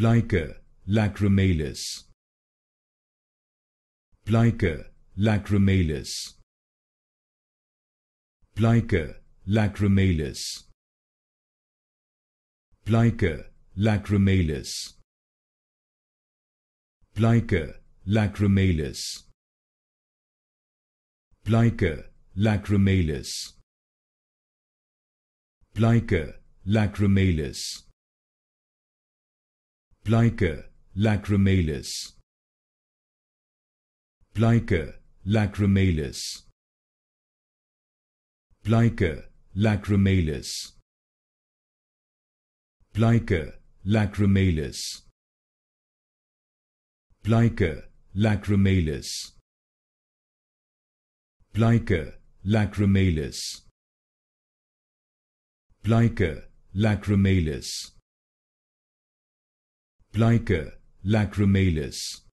Plica lacrimalis. Plica lacrimalis. Plica lacrimalis. Plica lacrimalis. Plica lacrimalis. Plica lacrimalis. Plica lacrimalis. Plica lacrimalis. Plica lacrimalis. Plica lacrimalis. Plica lacrimalis. Plica lacrimalis. Plica lacrimalis. Plica lacrimalis. Plica lacrimalis